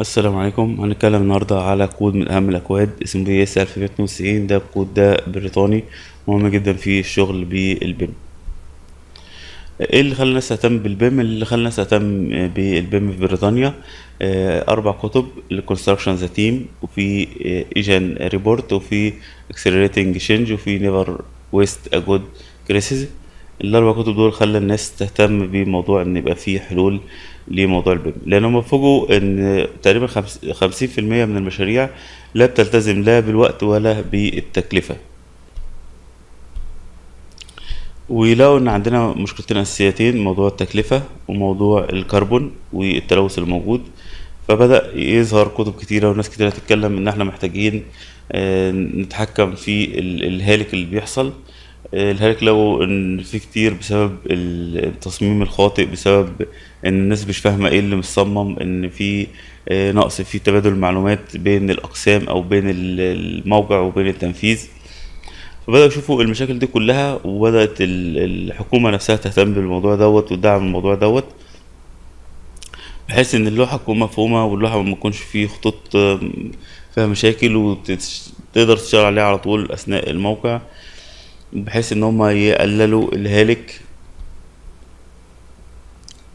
السلام عليكم هنتكلم النهاردة على كود من أهم الأكواد اسمه دي اس 1990 ده الكود ده بريطاني مهم جدا في الشغل بالبيم ايه اللي خلى الناس تهتم بالبيم إيه اللي خلى الناس تهتم بالبيم في بريطانيا آه، اربع كتب الكونستراكشن ذا تيم وفي ايجن آه، ريبورت وفي اكسلريتنج شينج وفي نيفر ويست ا جود كريسيز الاربع كتب دول خلى الناس تهتم بموضوع ان يبقى فيه حلول لموضوع البيم لان هم فوجئوا ان تقريبا 50% من المشاريع لا بتلتزم لا بالوقت ولا بالتكلفه ولو ان عندنا مشكلتين اساسيتين موضوع التكلفه وموضوع الكربون والتلوث الموجود فبدا يظهر كتب كتيره وناس كتيره تتكلم ان احنا محتاجين آه، نتحكم في الهالك اللي بيحصل آه، الهلاك لو ان في كتير بسبب التصميم الخاطئ بسبب ان الناس مش فاهمه ايه اللي مصمم ان في آه، نقص في تبادل معلومات بين الاقسام او بين الموقع وبين التنفيذ فبداوا يشوفوا المشاكل دي كلها وبدات الحكومه نفسها تهتم بالموضوع دوت وتدعم الموضوع دوت بحيث ان اللوحه تكون مفهومه واللوحه ما يكونش فيه خطوط فيها مشاكل وتقدر تشتغل عليها على طول اثناء الموقع بحيث ان هم يقللوا الهالك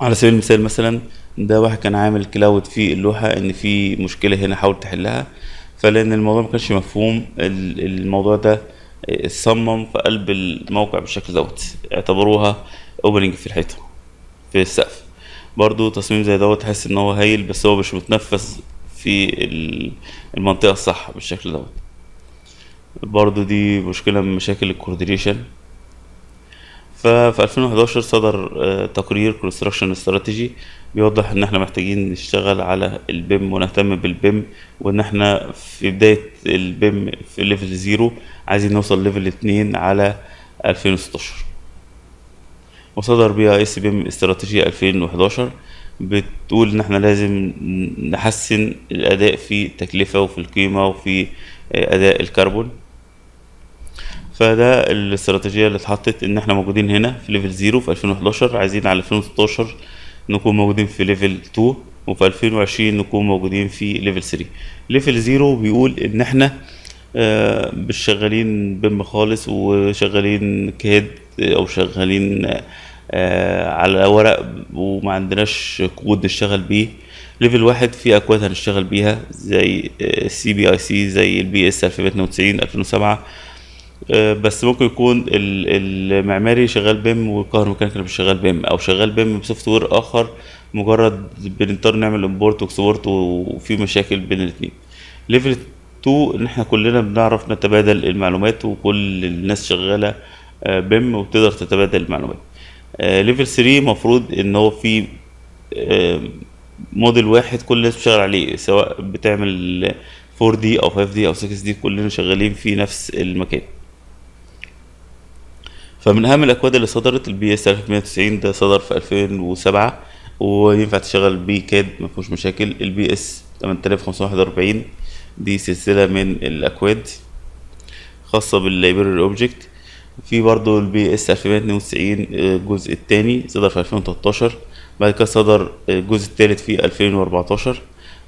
على سبيل المثال مثلا ده واحد كان عامل كلاود في اللوحة ان في مشكلة هنا حاول تحلها فلان الموضوع ما كانش مفهوم الموضوع ده اتصمم في قلب الموقع بالشكل دوت اعتبروها اوبننج في الحيطة في السقف برضو تصميم زي دوت تحس ان هو هايل بس هو مش متنفس في المنطقة الصح بالشكل دوت برضو دي مشكلة من مشاكل الكوردينيشن ففي 2011 صدر آه، تقرير كونستراكشن استراتيجي بيوضح ان احنا محتاجين نشتغل على البيم ونهتم بالبيم وان احنا في بداية البيم في ليفل زيرو عايزين نوصل ليفل اتنين على 2016 وصدر بي اي اس بيم استراتيجية 2011 بتقول ان احنا لازم نحسن الاداء في التكلفة وفي القيمة وفي آه، اداء الكربون فده الاستراتيجيه اللي اتحطت ان احنا موجودين هنا في ليفل 0 في 2011 عايزين على 2016 نكون موجودين في ليفل 2 وفي 2020 نكون موجودين في ليفل 3 ليفل 0 بيقول ان احنا آه مش شغالين بم خالص وشغالين كاد او شغالين آه، على ورق وما عندناش كود نشتغل بيه ليفل واحد في اكواد هنشتغل بيها زي السي بي اي سي زي البي اس 2092 2007 آه، بس ممكن يكون المعماري شغال بيم والكهروميكانيكال مش شغال بيم او شغال بيم بسوفت وير اخر مجرد بنضطر نعمل امبورت واكسبورت وفي مشاكل بين الاثنين ليفل 2 ان احنا كلنا بنعرف نتبادل المعلومات وكل الناس شغاله آه، بيم وبتقدر تتبادل المعلومات ليفل 3 المفروض ان هو في موديل آه، واحد كل الناس بتشتغل عليه سواء بتعمل 4 دي او 5 دي او 6 دي كلنا شغالين في نفس المكان فمن اهم الاكواد اللي صدرت البي اس 1190 ده صدر في 2007 وينفع تشغل بي كاد ما فيهوش مشاكل البي اس 8541 دي سلسله من الاكواد خاصه باللايبراري اوبجكت في برضه البي اس 1192 الجزء الثاني صدر في 2013 بعد كده صدر الجزء الثالث في 2014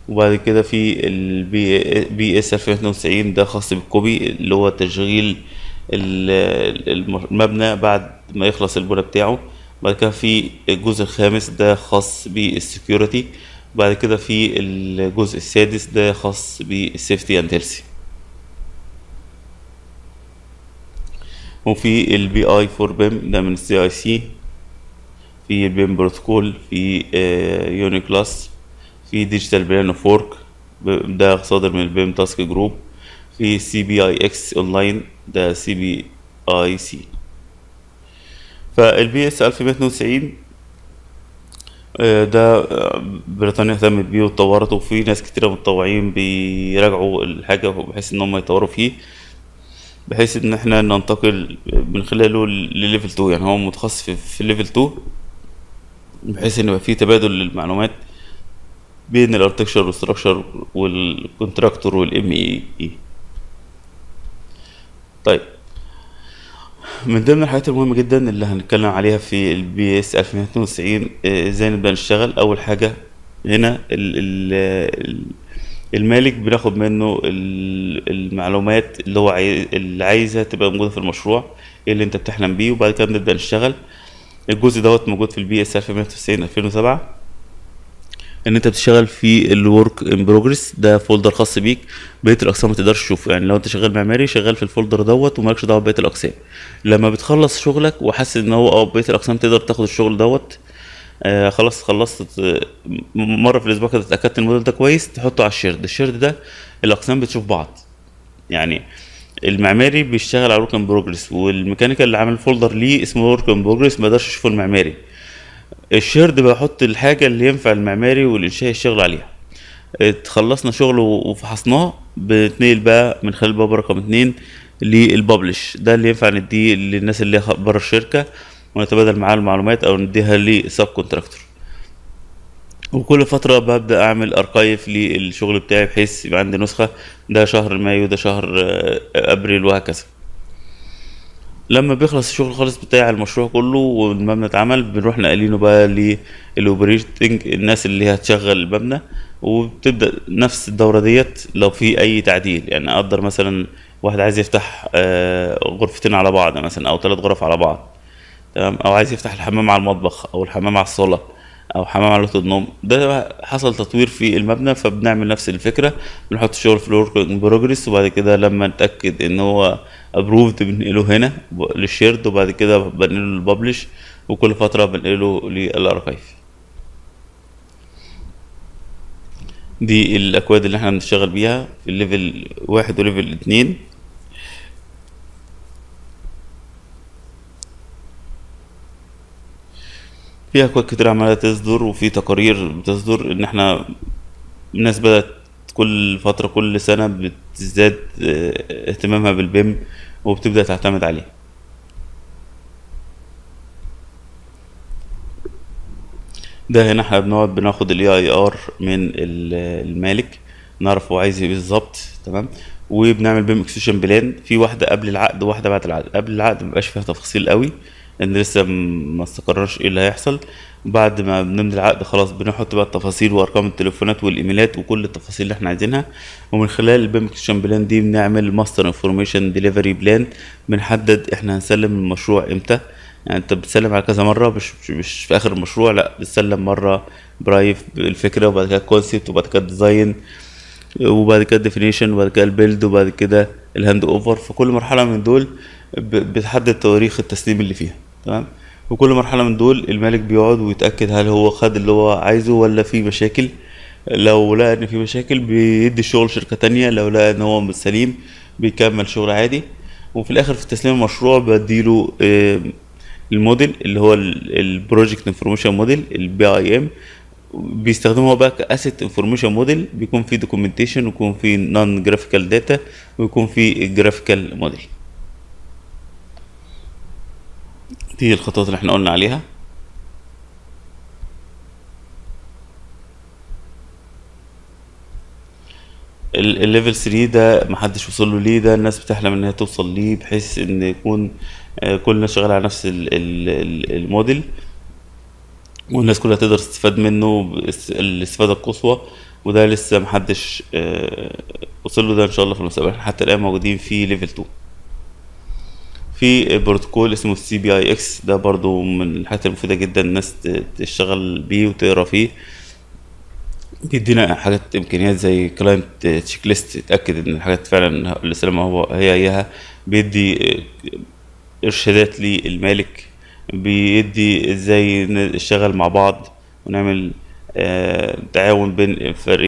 وبعد كده في البي بي اس 2092 ده خاص بالكوبي اللي هو تشغيل المبنى بعد ما يخلص البنى بتاعه بعد كده في الجزء الخامس ده خاص بالسكيورتي بعد كده في الجزء السادس ده خاص بالسيفتي اند هيلثي وفي البي اي فور بيم ده من السي اي سي في البيم بروتوكول في آه، يوني كلاس في ديجيتال بلان اوف ورك ده صادر من البيم تاسك جروب في سي بي اي اكس اونلاين ده سي بي اي سي فالبي اس 1190 ده آه، بريطانيا اهتمت بيه واتطورته وفي ناس كتيرة متطوعين بيراجعوا الحاجة بحيث ان هم يطوروا فيه بحيث ان احنا ننتقل من خلاله لليفل 2 يعني هو متخصص في الليفل 2 بحيث ان يبقى فيه تبادل للمعلومات بين الارتكشر والستراكشر والكونتراكتور والام اي اي طيب من ضمن الحاجات المهمة جدا اللي هنتكلم عليها في البي اس 2092 ازاي نبدأ نشتغل أول حاجة هنا المالك بناخد منه المعلومات اللي هو اللي عايزها تبقى موجودة في المشروع ايه اللي انت بتحلم بيه وبعد كده بنبدأ نشتغل الجزء دوت موجود في البي اس 1190 2007 ان انت بتشتغل في الورك ان بروجرس ده فولدر خاص بيك بقيه الاقسام ما تقدرش تشوفه يعني لو انت شغال معماري شغال في الفولدر دوت ومالكش دعوه ببقيه الاقسام لما بتخلص شغلك وحاسس ان هو اه بقيه الاقسام تقدر تاخد الشغل دوت آه خلاص خلصت مره في الاسبوع كده اتاكدت الموديل ده كويس تحطه على الشيرد الشيرد ده الاقسام بتشوف بعض يعني المعماري بيشتغل على ورك ان بروجرس والميكانيكال اللي عامل فولدر ليه اسمه ورك ان بروجرس ما يقدرش يشوفه المعماري الشيرد بحط الحاجة اللي ينفع المعماري والإنشائي الشغل عليها آه، خلصنا شغله وفحصناه بنتنقل بقى من خلال باب رقم اتنين للببلش ده اللي ينفع نديه للناس اللي بره الشركة ونتبادل معاه المعلومات أو نديها لسب كونتراكتور وكل فترة ببدأ أعمل أرقايف للشغل بتاعي بحيث يبقى عندي نسخة ده شهر مايو ده شهر آه، آه، أبريل وهكذا لما بيخلص الشغل خالص بتاع المشروع كله والمبنى اتعمل بنروح نقلينه بقى للاوبريتنج الناس اللي هتشغل المبنى وبتبدا نفس الدوره ديت لو في اي تعديل يعني اقدر مثلا واحد عايز يفتح آه، غرفتين على بعض مثلا او ثلاث غرف على بعض تمام او عايز يفتح الحمام على المطبخ او الحمام على الصاله او حمام على اوضه النوم ده حصل تطوير في المبنى فبنعمل نفس الفكره بنحط شغل في الورك بروجريس وبعد كده لما نتاكد ان هو ابروفد بنقله هنا للشيرد وبعد كده بنقله للببلش وكل فتره بنقله للاركايف دي الاكواد اللي احنا بنشتغل بيها في الليفل واحد وليفل اتنين في اكواد كتير عماله تصدر وفي تقارير بتصدر ان احنا الناس بدات كل فتره كل سنه بتزداد آه، اهتمامها بالبيم وبتبدا تعتمد عليه ده هنا احنا بنقعد بناخد الاي اي ار من المالك نعرف هو عايز ايه بالظبط تمام وبنعمل بيم اكسشن بلان في واحده قبل العقد وواحده بعد العقد قبل العقد مبقاش فيها تفاصيل قوي لان لسه ما استقررش ايه اللي هيحصل بعد ما بنمضي العقد خلاص بنحط بقى التفاصيل وارقام التليفونات والايميلات وكل التفاصيل اللي احنا عايزينها ومن خلال البيمكشن بلان دي بنعمل ماستر انفورميشن ديليفري بلان بنحدد احنا هنسلم المشروع امتى يعني انت بتسلم على كذا مره مش مش في اخر المشروع لا بتسلم مره برايف الفكره وبعد كده الكونسيبت وبعد كده الديزاين وبعد كده الديفينيشن وبعد كده البيلد وبعد كده الهاند اوفر فكل مرحله من دول بتحدد تواريخ التسليم اللي فيها تمام وكل مرحله من دول المالك بيقعد ويتاكد هل هو خد اللي هو عايزه ولا في مشاكل لو لقى ان في مشاكل بيدي الشغل لشركه تانية لو لقى ان هو سليم بيكمل شغل عادي وفي الاخر في تسليم المشروع بديله آه، الموديل اللي هو البروجكت انفورميشن موديل البي اي ام بيستخدمه بقى كاسيت انفورميشن موديل بيكون فيه دوكيومنتيشن ويكون فيه نون جرافيكال داتا ويكون فيه جرافيكال موديل دي الخطوات اللي احنا قلنا عليها الليفل 3 ده محدش وصل له ليه ده الناس بتحلم ان هي توصل ليه بحيث ان يكون آه، كل الناس شغاله على نفس الموديل والناس كلها تقدر تستفاد منه الاستفاده القصوى وده لسه محدش آه، وصل له ده ان شاء الله في المستقبل حتى الان موجودين في ليفل 2 في بروتوكول اسمه السي بي اي اكس ده برضو من الحاجات المفيده جدا الناس تشتغل بيه وتقرا فيه بيدينا حاجات امكانيات زي كلاينت تشيك ليست تتاكد ان الحاجات فعلا اللي سلمها هو هي اياها بيدي ارشادات للمالك بيدي ازاي نشتغل مع بعض ونعمل آه، تعاون بين فريق